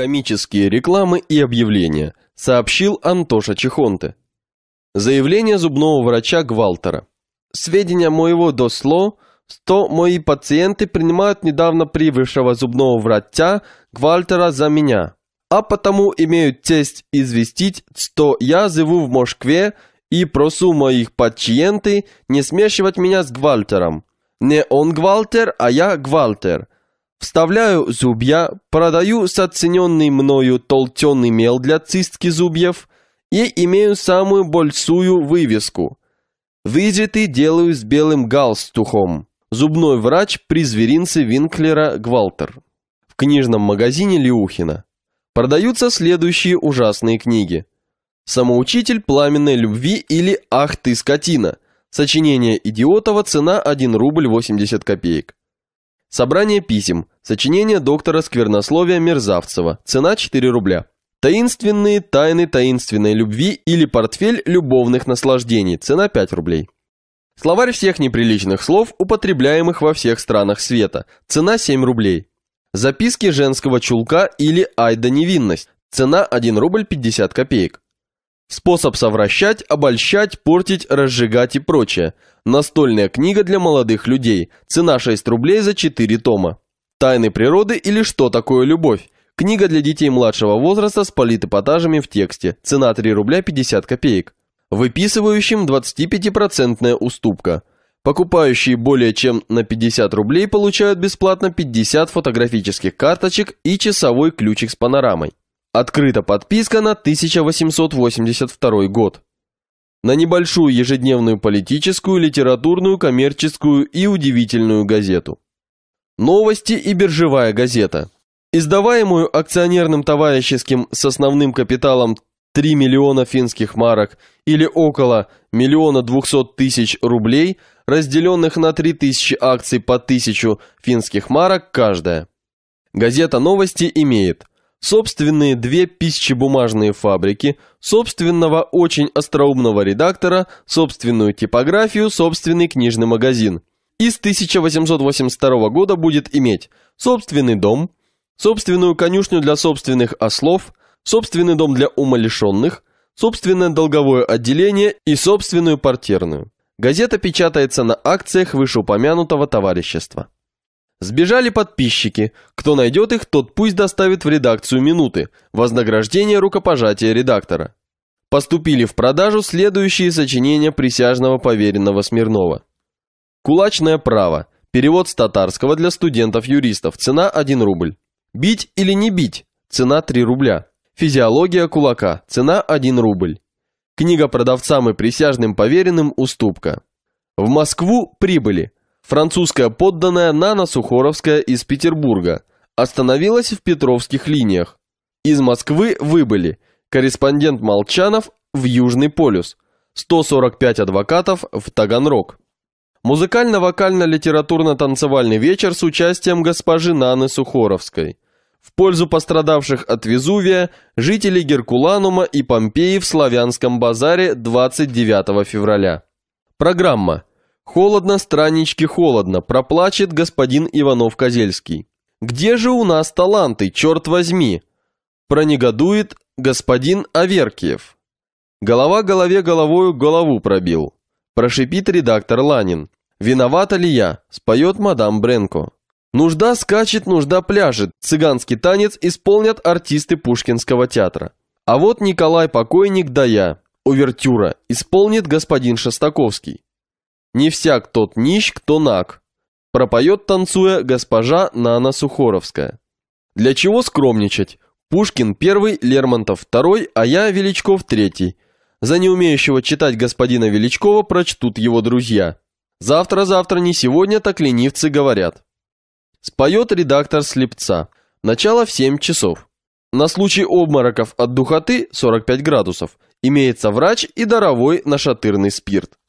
комические рекламы и объявления, сообщил Антоша Чехонте. Заявление зубного врача Гвалтера. Сведения моего досло, что мои пациенты принимают недавно привывшего зубного врача Гвальтера за меня, а потому имеют честь известить, что я живу в Москве и прошу моих пациенты не смешивать меня с Гвальтером. Не он Гвальтер, а я Гвальтер – Вставляю зубья, продаю соцененный мною толтенный мел для цистки зубьев и имею самую большую вывеску. Виджеты делаю с белым галстухом. Зубной врач при зверинце Винклера Гвалтер. В книжном магазине Леухина. Продаются следующие ужасные книги. «Самоучитель пламенной любви» или «Ах ты, скотина!» Сочинение Идиотова, цена 1 рубль 80 копеек. Собрание писем. Сочинение доктора Сквернословия Мерзавцева. Цена 4 рубля. Таинственные тайны таинственной любви или портфель любовных наслаждений. Цена 5 рублей. Словарь всех неприличных слов, употребляемых во всех странах света. Цена 7 рублей. Записки женского чулка или айда невинность. Цена 1 рубль 50 копеек. Способ совращать, обольщать, портить, разжигать и прочее. Настольная книга для молодых людей. Цена 6 рублей за 4 тома. Тайны природы или что такое любовь? Книга для детей младшего возраста с политэпатажами в тексте. Цена 3 рубля 50 копеек. Выписывающим 25% уступка. Покупающие более чем на 50 рублей получают бесплатно 50 фотографических карточек и часовой ключик с панорамой. Открыта подписка на 1882 год. На небольшую ежедневную политическую, литературную, коммерческую и удивительную газету. Новости и биржевая газета. Издаваемую акционерным товарищеским с основным капиталом 3 миллиона финских марок или около миллиона 200 тысяч рублей, разделенных на 3000 акций по 1000 финских марок каждая. Газета «Новости» имеет собственные две пищебумажные фабрики, собственного очень остроумного редактора, собственную типографию, собственный книжный магазин. И с 1882 года будет иметь собственный дом, собственную конюшню для собственных ослов, собственный дом для умалишенных, собственное долговое отделение и собственную портерную. Газета печатается на акциях вышеупомянутого товарищества. Сбежали подписчики. Кто найдет их, тот пусть доставит в редакцию «Минуты». Вознаграждение рукопожатия редактора. Поступили в продажу следующие сочинения присяжного поверенного Смирнова. «Кулачное право». Перевод с татарского для студентов-юристов. Цена 1 рубль. «Бить или не бить». Цена 3 рубля. «Физиология кулака». Цена 1 рубль. Книга продавцам и присяжным поверенным «Уступка». В Москву прибыли Французская подданная Нана Сухоровская из Петербурга остановилась в Петровских линиях. Из Москвы выбыли корреспондент Молчанов в Южный полюс, 145 адвокатов в Таганрог. Музыкально-вокально-литературно-танцевальный вечер с участием госпожи Наны Сухоровской. В пользу пострадавших от Везувия жители Геркуланума и Помпеи в Славянском базаре 29 февраля. Программа Холодно, страннички, холодно, проплачет господин Иванов-Козельский. Где же у нас таланты, черт возьми? Пронегодует господин Аверкиев. Голова голове головою голову пробил. Прошипит редактор Ланин. «Виновата ли я?» – споет мадам Бренко. «Нужда скачет, нужда пляжет» – цыганский танец исполнят артисты Пушкинского театра. А вот Николай Покойник да я, увертюра, исполнит господин Шостаковский. Не всяк тот нищ, кто наг. Пропоет, танцуя, госпожа Нана Сухоровская. Для чего скромничать? Пушкин первый, Лермонтов второй, а я Величков третий. За неумеющего читать господина Величкова прочтут его друзья. Завтра-завтра, не сегодня, так ленивцы говорят. Споет редактор слепца. Начало в 7 часов. На случай обмороков от духоты 45 градусов имеется врач и даровой нашатырный спирт.